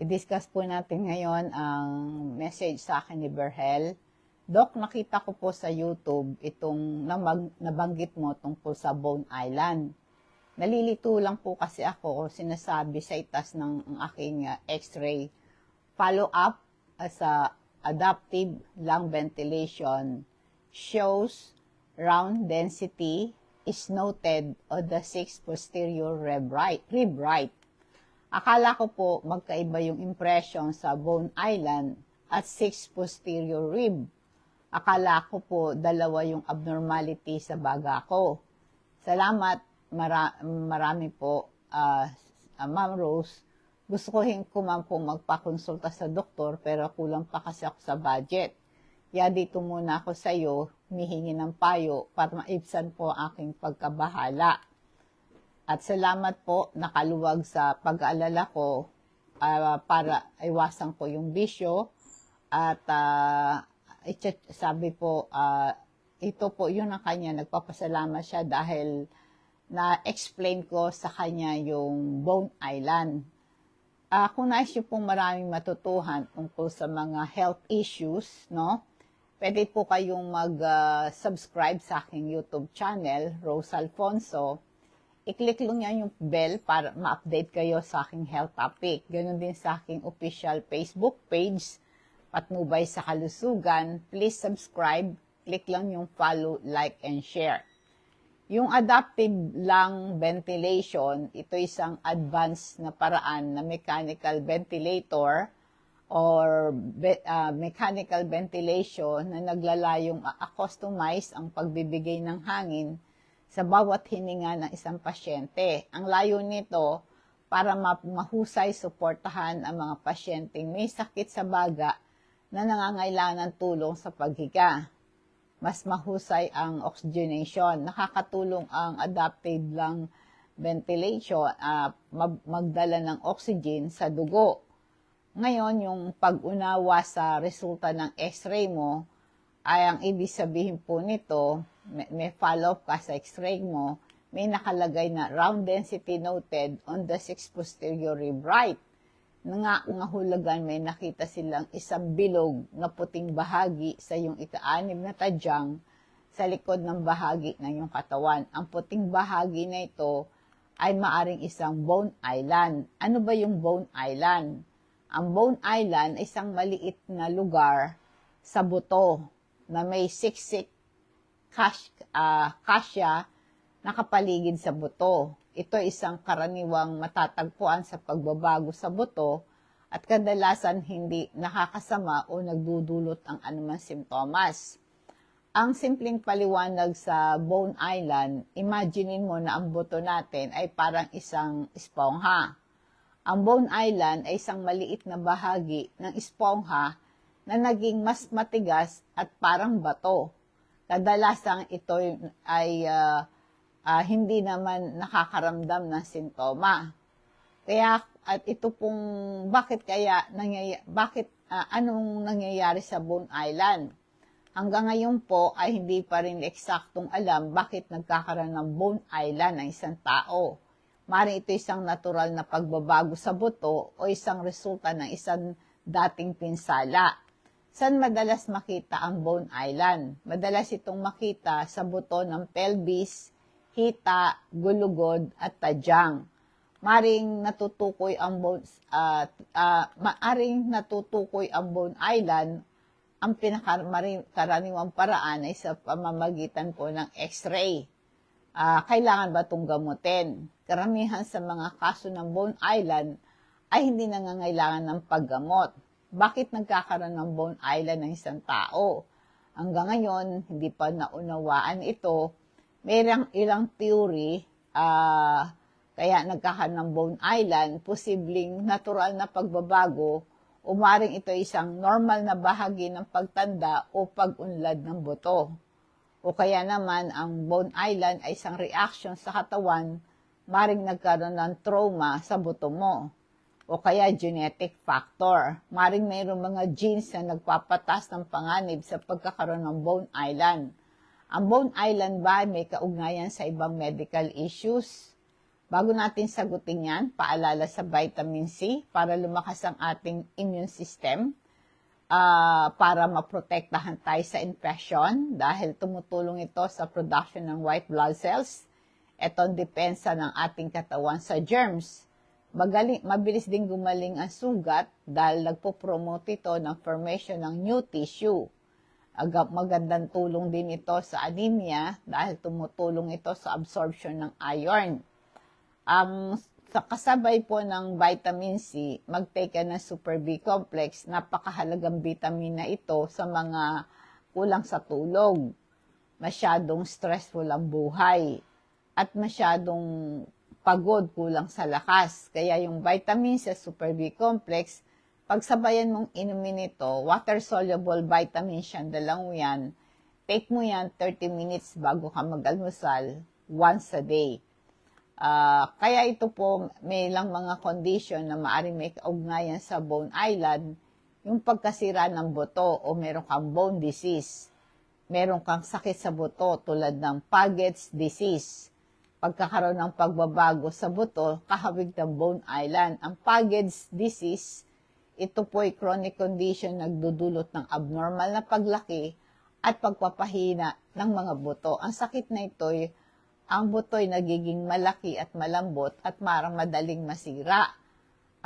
I-discuss po natin ngayon ang message sa akin ni Berhel. Doc, nakita ko po sa YouTube itong namag, nabanggit mo tungkol sa Bone Island. Nalilito lang po kasi ako sinasabi sa itas ng aking ah, x-ray follow-up sa adaptive lung ventilation shows round density is noted on the 6 posterior rib right. Rib right Akala ko po magkaiba yung impression sa bone island at six posterior rib. Akala ko po dalawa yung abnormality sa baga ko. Salamat mara- marami po, uh, uh, Ma'am Rose. Gusto ko hin ko man po magpakonsulta sa doktor pero kulang pa kasi ako sa budget. Kaya dito muna ako sa iyo, mihingi ng payo para maibsan po aking pagkabahala. At salamat po nakaluwag sa pag-aalala ko uh, para iwasan ko yung bisyo. At uh, sabi po, uh, ito po yun ang kanya. Nagpapasalamat siya dahil na-explain ko sa kanya yung Bone Island. Uh, kung nais niyo pong maraming matutuhan tungkol sa mga health issues, no? Pwede po kayong mag-subscribe uh, sa aking YouTube channel, Rose Alfonso i-click lang yan yung bell para ma-update kayo sa aking health topic. Ganon din sa aking official Facebook page, Patnubay sa Kalusugan. Please subscribe, click lang yung follow, like, and share. Yung adaptive lung ventilation, ito isang advanced na paraan na mechanical ventilator or be, uh, ah, mechanical ventilation na naglalayong uh, customize ang pagbibigay ng hangin sa bawat hininga ng isang pasyente. Ang layo nito para mahusay suportahan ang mga pasyenteng may sakit sa baga na nangangailangan ng tulong sa paghiga. Mas mahusay ang oxygenation. Nakakatulong ang adapted lang ventilation, uh, magdala ng oxygen sa dugo. Ngayon, yung pag-unawa sa resulta ng x-ray mo, ay ang ibig sabihin po nito, may, may follow-up ka sa x-ray mo, may nakalagay na round density noted on the six posterior rib right. Nga, nga hulagan may nakita silang isang bilog na puting bahagi sa yung itaanim na tadyang sa likod ng bahagi ng yung katawan. Ang puting bahagi na ito ay maaring isang bone island. Ano ba yung bone island? Ang bone island ay isang maliit na lugar sa buto na may siksik kash, ah, uh, kasya nakapaligid sa buto. Ito ay isang karaniwang matatagpuan sa pagbabago sa buto at kadalasan hindi nakakasama o nagdudulot ang anumang simptomas. Ang simpleng paliwanag sa Bone Island, imaginein mo na ang buto natin ay parang isang espongha. Ang Bone Island ay isang maliit na bahagi ng espongha na naging mas matigas at parang bato Kadalasang ito ay uh, uh, hindi naman nakakaramdam ng sintoma. Kaya at ito pong bakit kaya nangyayari, bakit uh, anong nangyayari sa Bone Island? Hanggang ngayon po ay hindi pa rin eksaktong alam bakit nagkakaroon ng Bone Island ng isang tao. Maring ito isang natural na pagbabago sa buto o isang resulta ng isang dating pinsala saan madalas makita ang Bone Island? Madalas itong makita sa buto ng pelvis, hita, gulugod at tadyang. Maring natutukoy ang bone uh, uh, maaring natutukoy ang Bone Island ang pinakakaraniwang paraan ay sa pamamagitan po ng x-ray. Uh, kailangan ba itong gamutin? Karamihan sa mga kaso ng Bone Island ay hindi nangangailangan ng paggamot bakit nagkakaroon ng Bone Island ng isang tao? Hanggang ngayon, hindi pa naunawaan ito. May ilang, theory, uh, kaya nagkakaroon ng Bone Island, posibleng natural na pagbabago, o umaring ito isang normal na bahagi ng pagtanda o pag-unlad ng buto. O kaya naman, ang Bone Island ay isang reaction sa katawan, maring nagkaroon ng trauma sa buto mo o kaya genetic factor. Maring mayroong mga genes na nagpapatas ng panganib sa pagkakaroon ng bone island. Ang bone island ba may kaugnayan sa ibang medical issues? Bago natin sagutin yan, paalala sa vitamin C para lumakas ang ating immune system uh, para maprotektahan tayo sa infection dahil tumutulong ito sa production ng white blood cells. Ito ang depensa ng ating katawan sa germs Magaling, mabilis ding gumaling ang sugat dahil nagpo-promote ito ng formation ng new tissue. Agap magandang tulong din ito sa anemia dahil tumutulong ito sa absorption ng iron. Ang sa kasabay po ng vitamin C, mag-take ng super B complex. Napakahalagang vitamin na ito sa mga kulang sa tulog. Masyadong stressful ang buhay at masyadong pagod, kulang sa lakas. Kaya yung vitamin sa Super B complex, pagsabayan mong inumin ito, water-soluble vitamin siya, dalawang yan. Take mo yan 30 minutes bago ka mag-almusal once a day. Uh, kaya ito po, may lang mga condition na maaaring may kaugnayan sa bone island, yung pagkasira ng buto o meron kang bone disease, meron kang sakit sa buto tulad ng Paget's disease, pagkakaroon ng pagbabago sa buto kahawig ng Bone Island. Ang Paget's disease, ito po ay chronic condition nagdudulot ng abnormal na paglaki at pagpapahina ng mga buto. Ang sakit na ito ay ang buto ay nagiging malaki at malambot at marang madaling masira.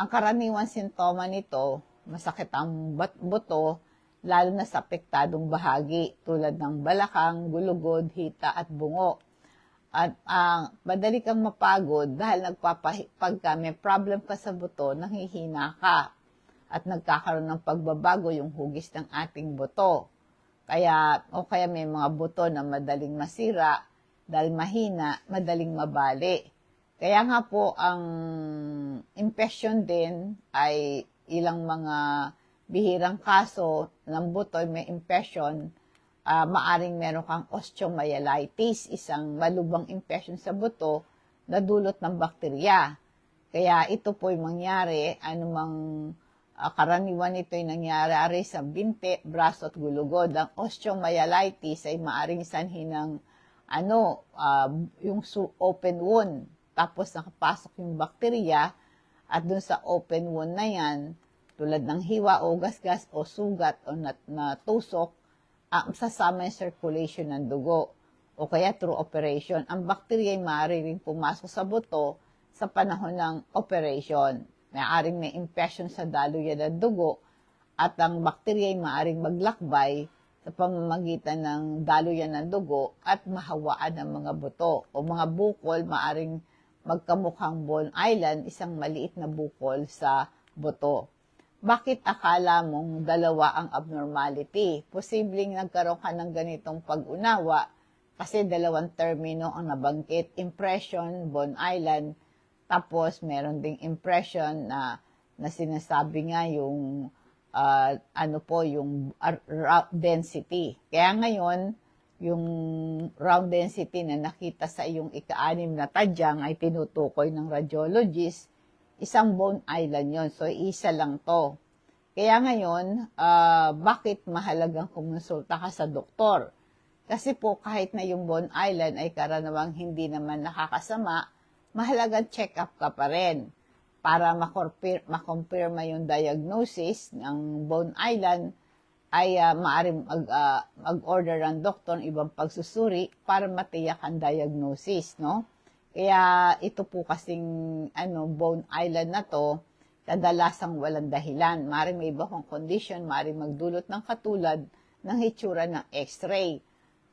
Ang karaniwang sintoma nito, masakit ang buto, lalo na sa apektadong bahagi tulad ng balakang, gulugod, hita at bungo at ang uh, madali kang mapagod dahil nagpapag ka, may problem ka sa buto, nanghihina ka at nagkakaroon ng pagbabago yung hugis ng ating buto. Kaya, o kaya may mga buto na madaling masira dahil mahina, madaling mabali. Kaya nga po, ang infection din ay ilang mga bihirang kaso ng buto may infection uh, maaring meron kang osteomyelitis, isang malubang infection sa buto na dulot ng bakterya. Kaya ito po ay mangyari, anumang uh, karaniwan ito ay nangyari sa binte, braso at gulugod. Ang osteomyelitis ay maaring sanhi ng ano, uh, yung open wound. Tapos nakapasok yung bakterya at dun sa open wound na yan, tulad ng hiwa o gasgas o sugat o nat- na tusok, uh, sasama yung circulation ng dugo o kaya through operation. Ang bakterya ay maaaring pumasok sa buto sa panahon ng operation. Maaaring may infection sa daluyan ng dugo at ang bakterya ay maaaring maglakbay sa pamamagitan ng daluyan ng dugo at mahawaan ng mga buto o mga bukol maaring magkamukhang bone Island, isang maliit na bukol sa buto. Bakit akala mong dalawa ang abnormality? Posibleng nagkaroon ka ng ganitong pag-unawa kasi dalawang termino ang nabangkit. Impression, Bon Island, tapos meron ding impression na, na sinasabi nga yung uh, ano po, yung round density. Kaya ngayon, yung round density na nakita sa iyong ika na tadyang ay tinutukoy ng radiologist isang Bone Island yon So, isa lang to. Kaya ngayon, uh, bakit mahalagang kumonsulta ka sa doktor? Kasi po, kahit na yung Bone Island ay karanawang hindi naman nakakasama, mahalagang check-up ka pa rin para makompirma yung diagnosis ng Bone Island ay uh, ah, maaari mag, uh, mag-order ang doktor ng ibang pagsusuri para matiyak ang diagnosis, no? Kaya ito po kasing ano, Bone Island na to, kadalasang walang dahilan. Mari may iba kong condition, mari magdulot ng katulad ng hitsura ng x-ray.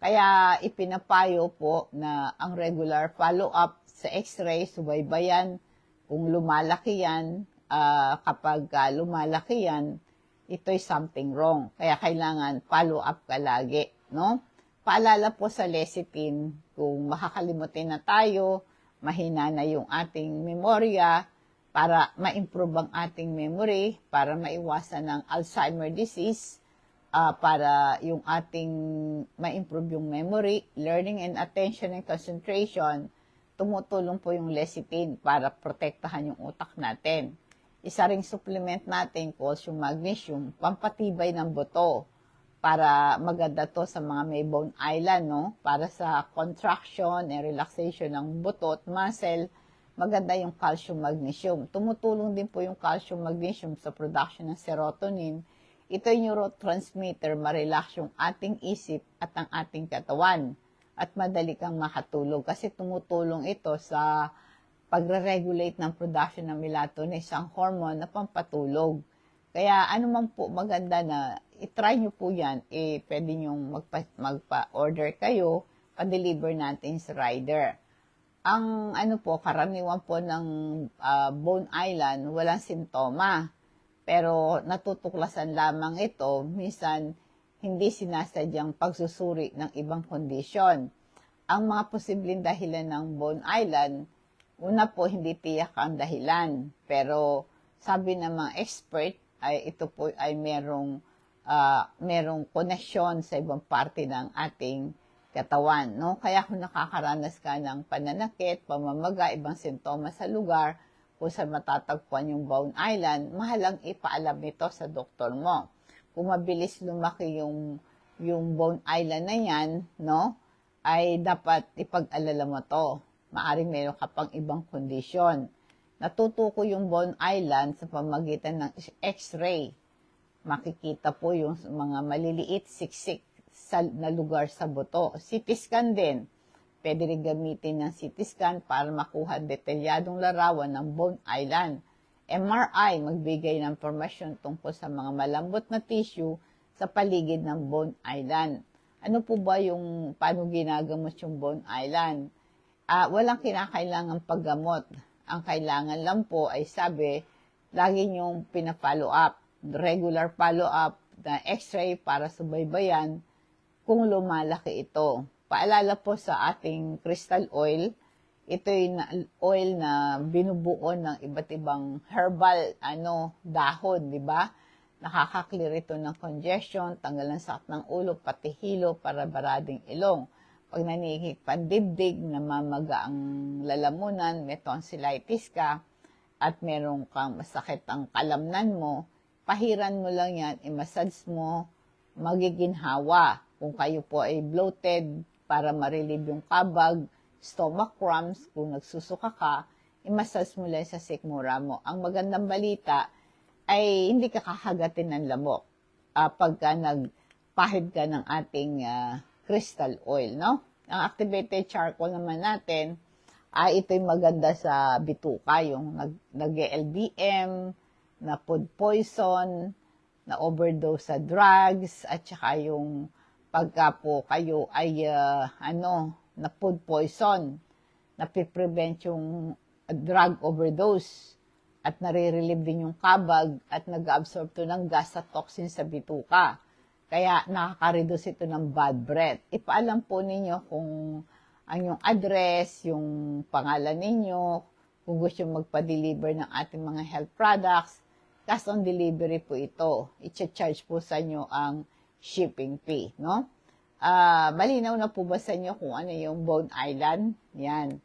Kaya ipinapayo po na ang regular follow-up sa x-ray, subaybayan, kung lumalaki yan, uh, kapag uh, lumalaki yan, ito'y something wrong. Kaya kailangan follow-up ka lagi, no? Paalala po sa lecithin, kung makakalimutin na tayo, mahina na yung ating memorya, para ma-improve ang ating memory, para maiwasan ng Alzheimer disease, uh, para yung ating ma-improve yung memory, learning and attention and concentration, tumutulong po yung lecithin para protektahan yung utak natin. Isa ring supplement natin, calcium magnesium, pampatibay ng buto para maganda to sa mga may bone island, no? Para sa contraction and relaxation ng butot, muscle, maganda yung calcium magnesium. Tumutulong din po yung calcium magnesium sa production ng serotonin. Ito yung neurotransmitter, marelax yung ating isip at ang ating katawan. At madali kang makatulog kasi tumutulong ito sa pagre-regulate ng production ng melatonin, isang hormone na pampatulog. Kaya ano man po maganda na i-try nyo po yan, eh, pwede nyong magpa, magpa-order kayo, pa-deliver natin sa rider. Ang ano po, karaniwan po ng uh, Bone Island, walang sintoma. Pero natutuklasan lamang ito, minsan hindi sinasadyang pagsusuri ng ibang kondisyon. Ang mga posibleng dahilan ng Bone Island, una po hindi tiyak ang dahilan. Pero sabi ng mga expert, ay ito po ay merong uh, merong koneksyon sa ibang parte ng ating katawan, no? Kaya kung nakakaranas ka ng pananakit, pamamaga, ibang sintomas sa lugar, kung sa matatagpuan yung Bone Island, mahalang ipaalam ito sa doktor mo. Kung mabilis lumaki yung, yung Bone Island na yan, no? Ay dapat ipag-alala mo to. Maaring meron ka pang ibang kondisyon natutukoy yung Bone Island sa pamagitan ng X-ray. Makikita po yung mga maliliit siksik sa, na lugar sa buto. CT scan din. Pwede rin gamitin ng CT scan para makuha detalyadong larawan ng Bone Island. MRI magbigay ng impormasyon tungkol sa mga malambot na tissue sa paligid ng Bone Island. Ano po ba yung paano ginagamot yung Bone Island? Uh, walang kinakailangang paggamot ang kailangan lang po ay sabi, lagi niyong pina-follow up, regular follow up na x-ray para subaybayan kung lumalaki ito. Paalala po sa ating crystal oil, ito yung oil na binubuo ng iba't ibang herbal ano dahon, di ba? Nakaka-clear ito ng congestion, tanggal ng sakit ng ulo, pati hilo para barading ilong o nanihik pandibdig, namamaga ang lalamunan, may tonsillitis ka, at merong kang masakit ang kalamnan mo, pahiran mo lang yan, imassage mo, magiginhawa. Kung kayo po ay bloated, para ma-relieve yung kabag, stomach cramps, kung nagsusuka ka, imassage mo lang sa sikmura mo. Ang magandang balita ay hindi ka kakagatin ng lamok uh, pagka nagpahid ka ng ating uh, crystal oil, no? Ang activated charcoal naman natin, ay ito'y maganda sa bituka, yung nag, nag-LBM, na food poison, na overdose sa drugs, at saka yung pagka po kayo ay uh, ano, na food poison, na napiprevent yung drug overdose at nare-relieve din yung kabag at nag-absorb to ng gas at toxin sa bituka. Kaya nakaka-reduce ito ng bad breath. Ipaalam po ninyo kung ang yung address, yung pangalan ninyo, kung gusto magpa-deliver ng ating mga health products, cash on delivery po ito. I-charge po sa inyo ang shipping fee, no? Uh, malinaw na po ba sa inyo kung ano yung Bone Island? Yan.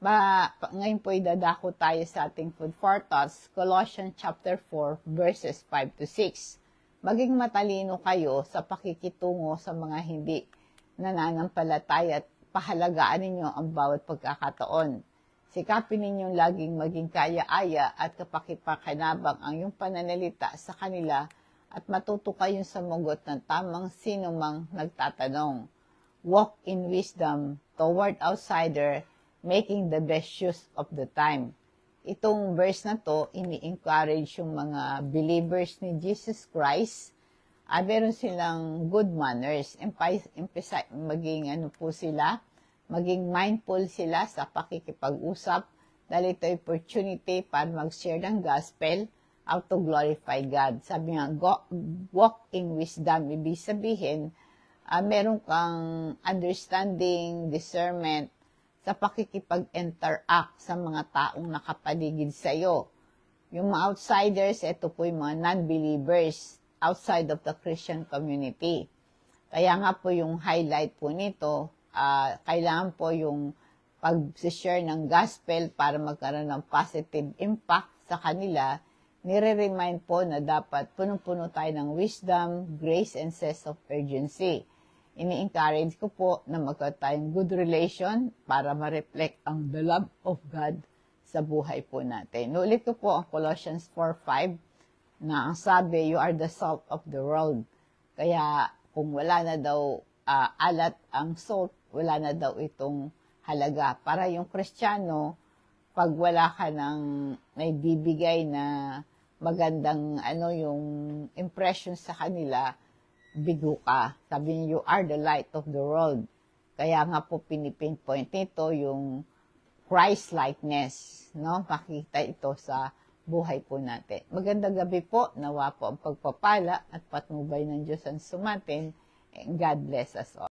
Ba, ngayon po idadako tayo sa ating food for thoughts, Colossians chapter 4 verses 5 to 6 maging matalino kayo sa pakikitungo sa mga hindi nananampalatay at pahalagaan ninyo ang bawat pagkakataon. Sikapin ninyong laging maging kaya-aya at kapakipakinabang ang iyong pananalita sa kanila at matuto kayong sumugot ng tamang sino mang nagtatanong. Walk in wisdom toward outsider, making the best use of the time itong verse na to, ini-encourage yung mga believers ni Jesus Christ. ay ah, meron silang good manners. Empisa, maging ano po sila, maging mindful sila sa pakikipag-usap dahil ito opportunity para mag-share ng gospel how to glorify God. Sabi nga, walk in wisdom. Ibig sabihin, uh, meron kang understanding, discernment, sa pakikipag-interact sa mga taong nakapaligid sa iyo. Yung mga outsiders, ito po yung mga non-believers outside of the Christian community. Kaya nga po yung highlight po nito, uh, kailangan po yung pag-share ng gospel para magkaroon ng positive impact sa kanila, nire-remind po na dapat punong-puno tayo ng wisdom, grace, and sense of urgency ini-encourage ko po na magkaroon tayong good relation para ma-reflect ang the love of God sa buhay po natin. Ulit ko po ang Colossians 4.5 na ang sabi, you are the salt of the world. Kaya kung wala na daw uh, alat ang salt, wala na daw itong halaga. Para yung kristyano, pag wala ka ng may bibigay na magandang ano yung impression sa kanila, bigo ka. Sabi niya, you are the light of the world. Kaya nga po pinipinpoint nito yung Christ-likeness, no? Makita ito sa buhay po natin. Magandang gabi po. Nawa po ang pagpapala at patnubay ng Diyos ang sumatin. And God bless us all.